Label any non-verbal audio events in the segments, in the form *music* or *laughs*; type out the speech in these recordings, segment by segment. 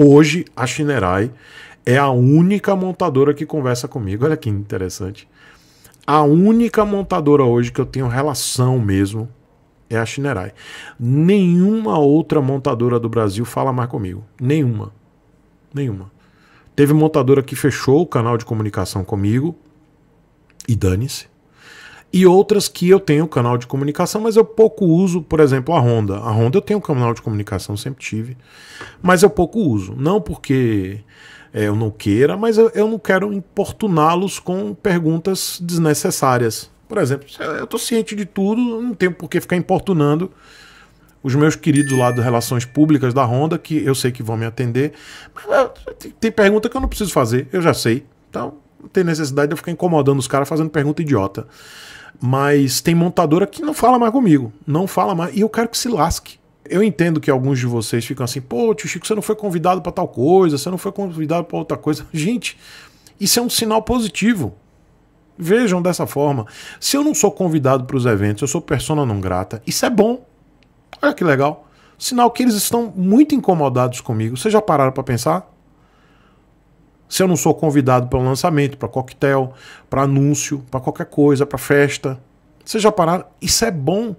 Hoje, a Shinerai é a única montadora que conversa comigo. Olha que interessante. A única montadora hoje que eu tenho relação mesmo é a Shinerai. Nenhuma outra montadora do Brasil fala mais comigo. Nenhuma. Nenhuma. Teve montadora que fechou o canal de comunicação comigo e dane-se e outras que eu tenho canal de comunicação, mas eu pouco uso, por exemplo, a Honda. A Honda eu tenho canal de comunicação, sempre tive, mas eu pouco uso. Não porque é, eu não queira, mas eu, eu não quero importuná-los com perguntas desnecessárias. Por exemplo, eu estou ciente de tudo, não tenho por que ficar importunando os meus queridos lá das Relações Públicas da Honda, que eu sei que vão me atender. Ah, tem pergunta que eu não preciso fazer, eu já sei. Então, não tem necessidade de eu ficar incomodando os caras fazendo pergunta idiota. Mas tem montadora que não fala mais comigo, não fala mais, e eu quero que se lasque. Eu entendo que alguns de vocês ficam assim, pô, tio Chico, você não foi convidado para tal coisa, você não foi convidado para outra coisa. Gente, isso é um sinal positivo. Vejam dessa forma. Se eu não sou convidado para os eventos, eu sou persona não grata, isso é bom. Olha que legal. Sinal que eles estão muito incomodados comigo. Vocês já pararam para pensar? Se eu não sou convidado para um lançamento, para coquetel, para anúncio, para qualquer coisa, para festa, você já pararam? Isso é bom.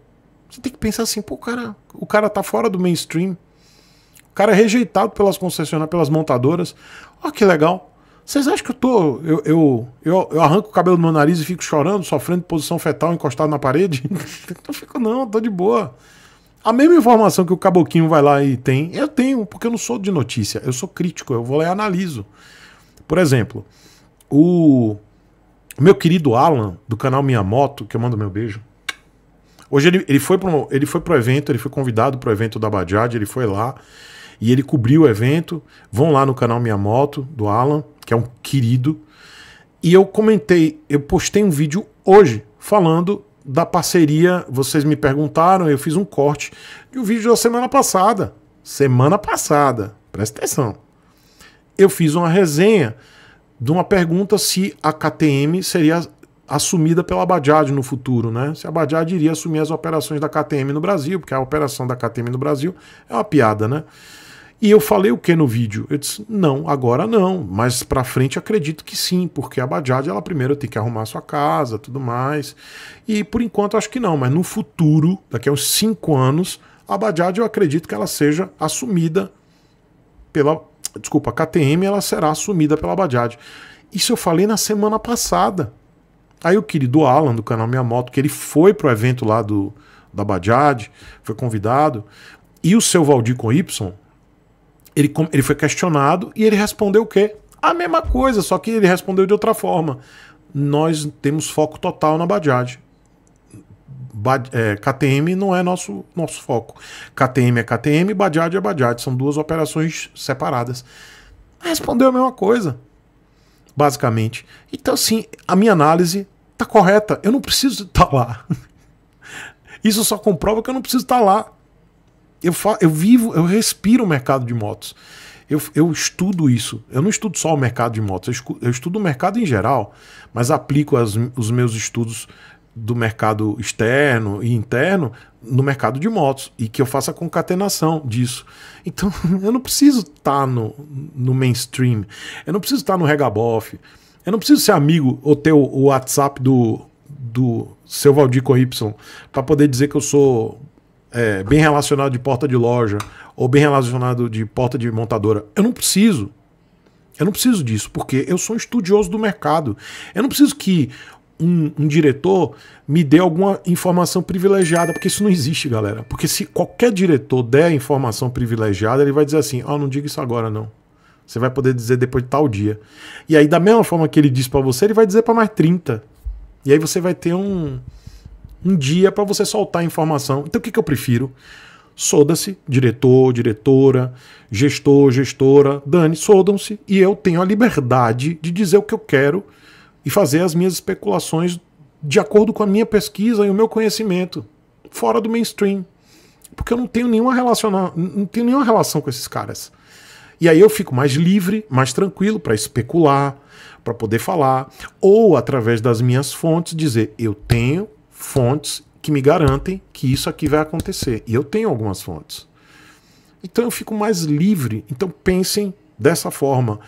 Você tem que pensar assim, pô, cara, o cara tá fora do mainstream. O cara é rejeitado pelas concessionárias, pelas montadoras. Ó que legal. Vocês acham que eu tô. Eu, eu, eu, eu, arranco o cabelo do meu nariz e fico chorando, sofrendo de posição fetal encostado na parede? *laughs* não fico, não, tô de boa. A mesma informação que o Caboquinho vai lá e tem, eu tenho, porque eu não sou de notícia, eu sou crítico, eu vou lá e analiso. Por exemplo, o meu querido Alan, do canal Minha Moto, que eu mando meu beijo. Hoje ele, ele, foi pro, ele foi pro evento, ele foi convidado pro evento da Bajaj, ele foi lá e ele cobriu o evento. Vão lá no canal Minha Moto, do Alan, que é um querido. E eu comentei, eu postei um vídeo hoje falando da parceria. Vocês me perguntaram, eu fiz um corte de um vídeo da semana passada. Semana passada, presta atenção eu fiz uma resenha de uma pergunta se a KTM seria assumida pela Bajaj no futuro, né? Se a Bajaj iria assumir as operações da KTM no Brasil, porque a operação da KTM no Brasil é uma piada, né? E eu falei o que no vídeo? Eu disse, não, agora não, mas para frente acredito que sim, porque a Bajaj, ela primeiro tem que arrumar sua casa, tudo mais. E por enquanto acho que não, mas no futuro, daqui a uns 5 anos, a Bajaj eu acredito que ela seja assumida pela desculpa, a KTM ela será assumida pela Bajaj. Isso eu falei na semana passada. Aí o querido Alan, do canal Minha Moto, que ele foi pro evento lá do, da Bajaj, foi convidado, e o seu Valdir com Y, ele, ele foi questionado e ele respondeu o quê? A mesma coisa, só que ele respondeu de outra forma. Nós temos foco total na Bajaj é, KTM não é nosso, nosso foco. KTM é KTM, Bajaj é Bajaj. São duas operações separadas. Respondeu a mesma coisa, basicamente. Então, assim, a minha análise está correta. Eu não preciso estar tá lá. *laughs* Isso só comprova que eu não preciso estar tá lá. Eu, eu vivo, eu respiro o mercado de motos. Eu, eu, estudo isso. Eu não estudo só o mercado de motos, eu, estudo o mercado em geral, mas aplico as, os meus estudos do mercado externo e interno no mercado de motos e que eu faça concatenação disso. Então *laughs* eu não preciso estar tá no, no mainstream, eu não preciso estar tá no regabof, eu não preciso ser amigo ou ter o, o WhatsApp do, do seu Valdir Corripson para poder dizer que eu sou é, bem relacionado de porta de loja ou bem relacionado de porta de montadora. Eu não preciso. Eu não preciso disso, porque eu sou um estudioso do mercado. Eu não preciso que um, um, diretor me dê alguma informação privilegiada, porque isso não existe, galera. Porque se qualquer diretor der informação privilegiada, ele vai dizer assim: ó, oh, ah, não diga isso agora, não. Você vai poder dizer depois de tal dia. E aí, da mesma forma que ele diz para você, ele vai dizer para mais 30. E aí você vai ter um, um dia para você soltar a informação. Então, o que, que eu prefiro? Soda-se, diretor, diretora, gestor, gestora, Dani, sodam-se. E eu tenho a liberdade de dizer o que eu quero e fazer as minhas especulações de acordo com a minha pesquisa e o meu conhecimento, fora do mainstream. Porque eu não tenho nenhuma, relação não tenho nenhuma relação com esses caras. E aí eu fico mais livre, mais tranquilo para especular, para poder falar, ou através das minhas fontes dizer: eu tenho fontes que me garantem que isso aqui vai acontecer. E eu tenho algumas fontes. Então eu fico mais livre. Então pensem dessa forma.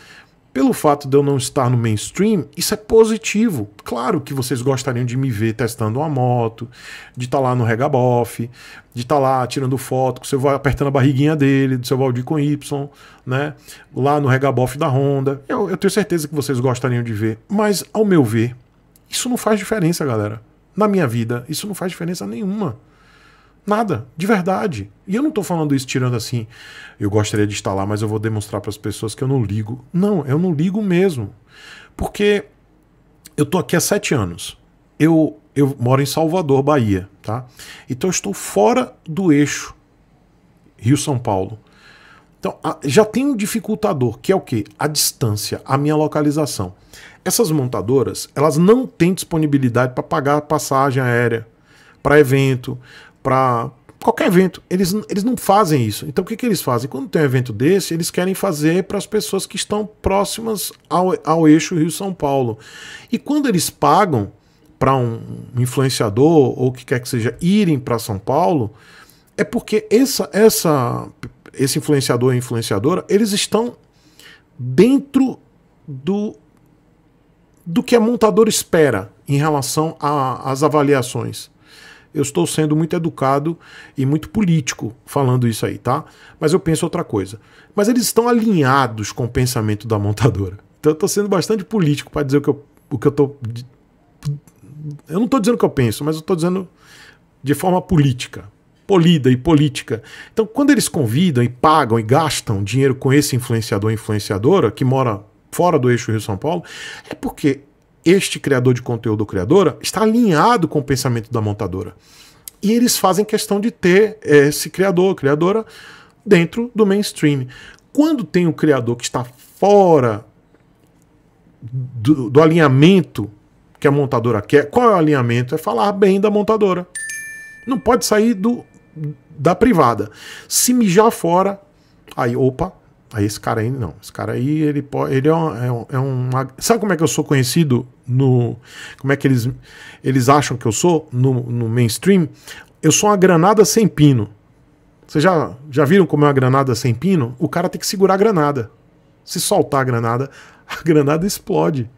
Pelo fato de eu não estar no mainstream, isso é positivo. Claro que vocês gostariam de me ver testando uma moto, de estar tá lá no regaboff de estar tá lá tirando foto, você vai apertando a barriguinha dele, do seu Valdir com Y, né? Lá no regaboff da Honda. Eu, eu tenho certeza que vocês gostariam de ver. Mas, ao meu ver, isso não faz diferença, galera. Na minha vida, isso não faz diferença nenhuma. Nada, de verdade. E eu não estou falando isso tirando assim, eu gostaria de estar lá, mas eu vou demonstrar para as pessoas que eu não ligo. Não, eu não ligo mesmo. Porque eu estou aqui há sete anos. Eu, eu moro em Salvador, Bahia, tá? Então eu estou fora do eixo Rio-São Paulo. Então, já tem um dificultador, que é o quê? A distância, a minha localização. Essas montadoras, elas não têm disponibilidade para pagar passagem aérea, para evento, para qualquer evento. Eles, eles não fazem isso. Então o que, que eles fazem? Quando tem um evento desse, eles querem fazer para as pessoas que estão próximas ao, ao eixo Rio-São Paulo. E quando eles pagam para um influenciador ou o que quer que seja irem para São Paulo, é porque essa, essa, esse influenciador e influenciadora, eles estão dentro do, do que a montadora espera em relação às avaliações eu estou sendo muito educado e muito político falando isso aí, tá? Mas eu penso outra coisa. Mas eles estão alinhados com o pensamento da montadora. Então eu estou sendo bastante político para dizer o que eu, o que eu tô. Eu não estou dizendo o que eu penso, mas eu estou dizendo de forma política, polida e política. Então, quando eles convidam e pagam e gastam dinheiro com esse influenciador influenciadora que mora fora do eixo Rio São Paulo, é porque este criador de conteúdo ou criadora está alinhado com o pensamento da montadora. E eles fazem questão de ter eh, esse criador ou criadora dentro do mainstream. Quando tem um criador que está fora do, do alinhamento que a montadora quer, qual é o alinhamento? É falar bem da montadora. Não pode sair do, da privada. Se mijar fora, aí opa, Aí esse cara aí não. Esse cara aí, ele pode. Ele é um, é um, é um, Sabe como é que eu sou conhecido no. Como é que eles, eles acham que eu sou no, no mainstream? Eu sou uma granada sem pino. Vocês já, já viram como é uma granada sem pino? O cara tem que segurar a granada. Se soltar a granada, *laughs* a granada explode.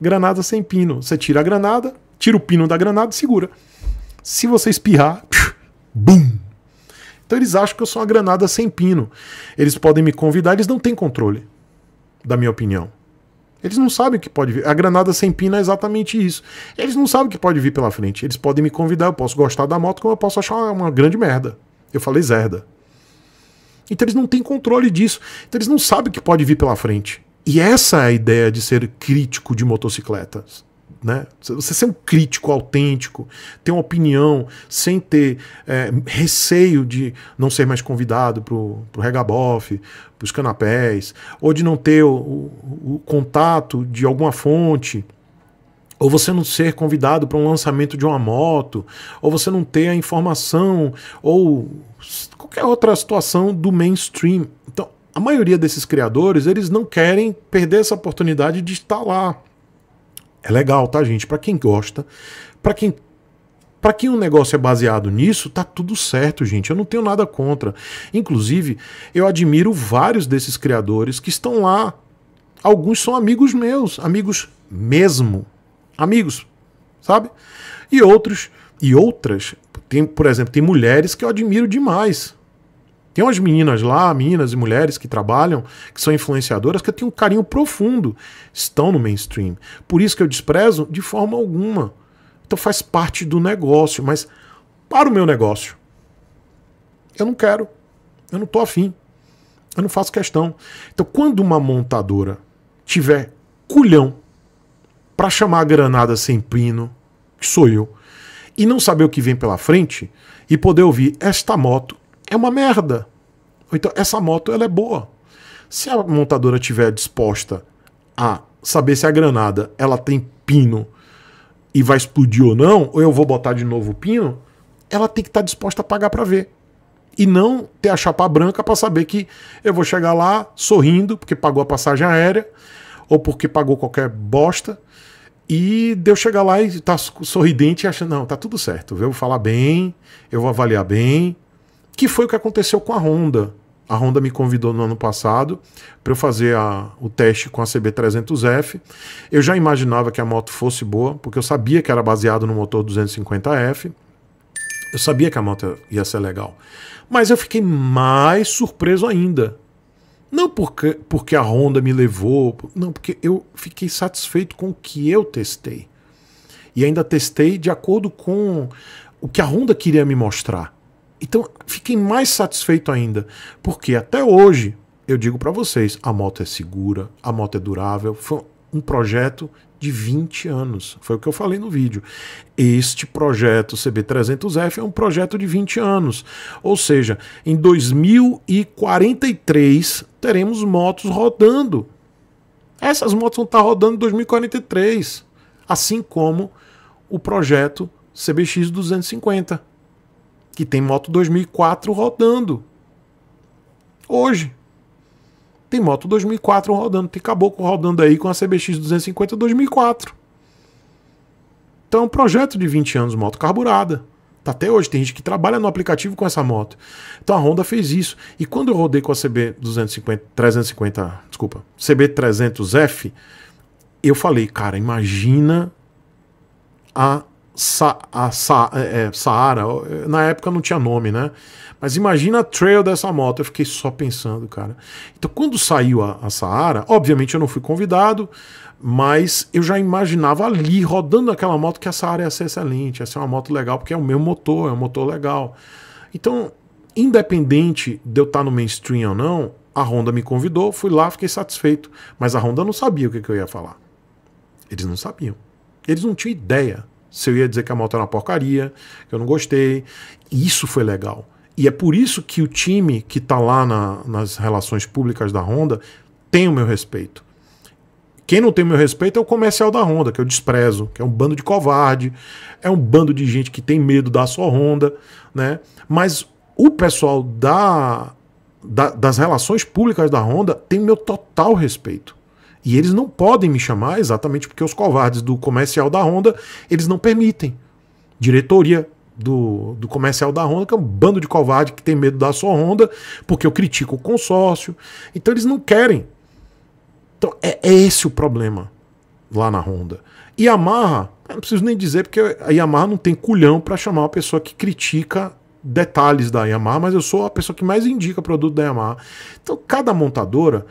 Granada sem pino. Você tira a granada, tira o pino da granada e segura. Se você espirrar, *laughs* bum! Então eles acham que eu sou uma granada sem pino. Eles podem me convidar, eles não têm controle, da minha opinião. Eles não sabem o que pode vir. A granada sem pino é exatamente isso. Eles não sabem o que pode vir pela frente. Eles podem me convidar, eu posso gostar da moto, como eu posso achar uma grande merda. Eu falei zerda. Então eles não têm controle disso. Então eles não sabem o que pode vir pela frente. E essa é a ideia de ser crítico de motocicletas. Né? Você ser um crítico autêntico, ter uma opinião, sem ter é, receio de não ser mais convidado para o regabof, para os canapés, ou de não ter o, o, o contato de alguma fonte ou você não ser convidado para um lançamento de uma moto, ou você não ter a informação, ou qualquer outra situação do mainstream. Então, a maioria desses criadores, eles não querem perder essa oportunidade de estar lá. É legal, tá, gente? Para quem gosta, para quem para quem o um negócio é baseado nisso, tá tudo certo, gente. Eu não tenho nada contra. Inclusive, eu admiro vários desses criadores que estão lá. Alguns são amigos meus, amigos mesmo, amigos, sabe? E outros e outras, tem, por exemplo, tem mulheres que eu admiro demais. Tem umas meninas lá, meninas e mulheres que trabalham, que são influenciadoras, que eu tenho um carinho profundo, estão no mainstream. Por isso que eu desprezo de forma alguma. Então faz parte do negócio, mas para o meu negócio, eu não quero. Eu não tô afim. Eu não faço questão. Então quando uma montadora tiver culhão para chamar a granada sem pino, que sou eu, e não saber o que vem pela frente, e poder ouvir esta moto é uma merda. Então, essa moto ela é boa. Se a montadora tiver disposta a saber se a granada ela tem pino e vai explodir ou não, ou eu vou botar de novo o pino, ela tem que estar tá disposta a pagar para ver. E não ter a chapa branca para saber que eu vou chegar lá sorrindo porque pagou a passagem aérea ou porque pagou qualquer bosta. E de eu chegar lá e tá sorridente e achando, não, tá tudo certo, eu vou falar bem, eu vou avaliar bem, que foi o que aconteceu com a Honda. A Honda me convidou no ano passado para eu fazer a, o teste com a CB300F. Eu já imaginava que a moto fosse boa, porque eu sabia que era baseado no motor 250F. Eu sabia que a moto ia ser legal. Mas eu fiquei mais surpreso ainda. Não porque, porque a Honda me levou, não, porque eu fiquei satisfeito com o que eu testei. E ainda testei de acordo com o que a Honda queria me mostrar. Então, fiquei mais satisfeito ainda, porque até hoje eu digo para vocês, a moto é segura, a moto é durável, foi um projeto de 20 anos. Foi o que eu falei no vídeo. Este projeto CB300F é um projeto de 20 anos. Ou seja, em 2043 teremos motos rodando. Essas motos vão estar rodando em 2043, assim como o projeto CBX 250 que tem moto 2004 rodando. Hoje. Tem moto 2004 rodando, tem caboclo rodando aí com a CBX 250 2004. Então é um projeto de 20 anos, moto carburada. Tá até hoje, tem gente que trabalha no aplicativo com essa moto. Então a Honda fez isso. E quando eu rodei com a CB 250, 350, desculpa, CB 300F, eu falei, cara, imagina a Sa a Sa é, é Saara, na época não tinha nome, né? Mas imagina a trail dessa moto. Eu fiquei só pensando, cara. Então, quando saiu a, a Saara, obviamente eu não fui convidado, mas eu já imaginava ali, rodando aquela moto, que a Saara ia ser excelente, ia ser uma moto legal, porque é o meu motor, é um motor legal. Então, independente de eu estar no mainstream ou não, a Honda me convidou, fui lá, fiquei satisfeito. Mas a Honda não sabia o que, que eu ia falar. Eles não sabiam. Eles não tinham ideia se eu ia dizer que a moto era uma porcaria, que eu não gostei. E isso foi legal. E é por isso que o time que está lá na, nas relações públicas da Honda tem o meu respeito. Quem não tem o meu respeito é o comercial da Honda, que eu desprezo, que é um bando de covarde, é um bando de gente que tem medo da sua Honda, né? Mas o pessoal da, da das relações públicas da Honda tem meu total respeito. E eles não podem me chamar exatamente porque os covardes do comercial da Honda, eles não permitem. Diretoria do, do comercial da Honda, que é um bando de covarde que tem medo da sua Honda, porque eu critico o consórcio. Então eles não querem. Então é, é esse o problema lá na Honda. E Yamaha, eu não preciso nem dizer, porque a Yamaha não tem culhão para chamar uma pessoa que critica detalhes da Yamaha, mas eu sou a pessoa que mais indica produto da Yamaha. Então, cada montadora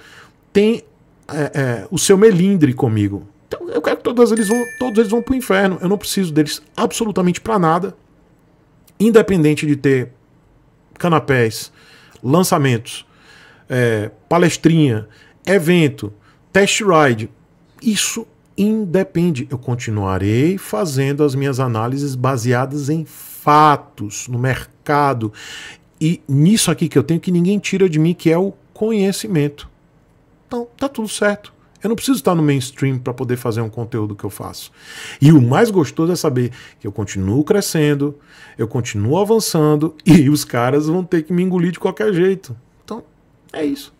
tem é, é, o seu melindre comigo. Então, eu quero que todos eles vão, todos eles vão para o inferno. Eu não preciso deles absolutamente para nada, independente de ter canapés, lançamentos, é, palestrinha, evento, test ride. Isso independe. Eu continuarei fazendo as minhas análises baseadas em fatos no mercado. E nisso aqui que eu tenho que ninguém tira de mim, que é o conhecimento. Então, tá tudo certo. Eu não preciso estar no mainstream para poder fazer um conteúdo que eu faço. E o mais gostoso é saber que eu continuo crescendo, eu continuo avançando *laughs* e os caras vão ter que me engolir de qualquer jeito. Então, é isso.